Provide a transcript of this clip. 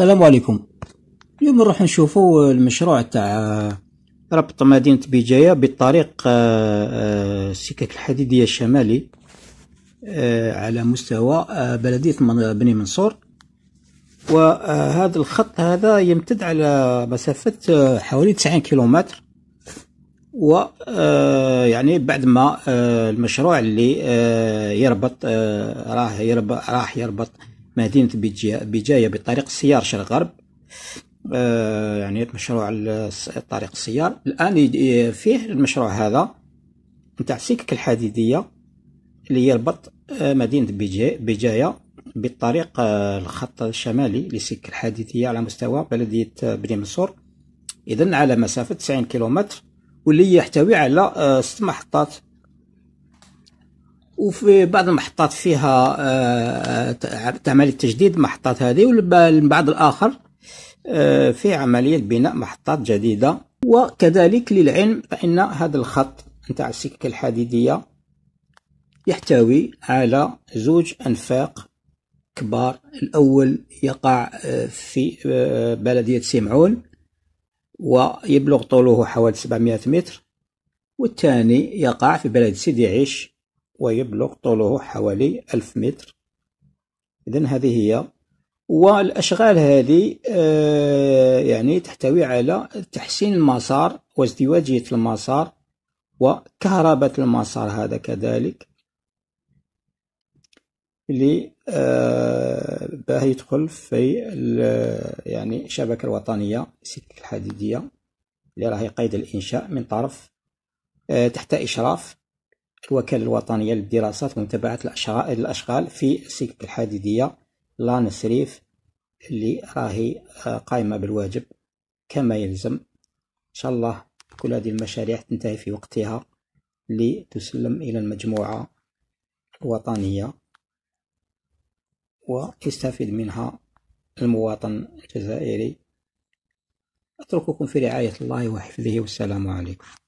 السلام عليكم اليوم نروح نشوفوا المشروع تاع آه، ربط مدينة بجاية بالطريق السكك آه، آه، الحديدية الشمالي على مستوى بلدية بني منصور وهذا الخط هذا يمتد على مسافة حوالي 90 كيلومتر و يعني بعد ما المشروع اللي يربط راح يربط راح يربط مدينة بجاية بطريق السيار شرق غرب آه، يعني مشروع طريق السيار الآن فيه المشروع هذا نتاع السكك الحديدية اللي يربط آه، مدينة بجاية بالطريق آه، الخط الشمالي للسكة الحديدية على مستوى بلدية بني منصور إذا على مسافة 90 كيلومتر واللي يحتوي على ست محطات وفي بعض المحطات فيها آه، آه، عمليه تجديد المحطات هذه والبعض الاخر آه، في عمليه بناء محطات جديده وكذلك للعلم فان هذا الخط نتاع السكه الحديديه يحتوي على زوج انفاق كبار الاول يقع في بلديه سمعون ويبلغ طوله حوالي 700 متر والثاني يقع في بلد سيدي عيش ويبلغ طوله حوالي ألف متر إذا هذه هي والأشغال هذه آه، يعني تحتوي على تحسين المسار وازدواجية المسار وكهرباء المسار هذا كذلك اللي باه يدخل في يعني الشبكة الوطنية السكك الحديدية اللي راهي قيد الإنشاء من طرف آه، تحت إشراف الوكالة الوطنية للدراسات ومتابعة الأشغال في سكب الحديدية لا نسريف اللي راهي آه، قائمة بالواجب كما يلزم إن شاء الله كل هذه المشاريع تنتهي في وقتها لتسلم إلى المجموعة الوطنية ويستفيد منها المواطن الجزائري أترككم في رعاية الله وحفظه والسلام عليكم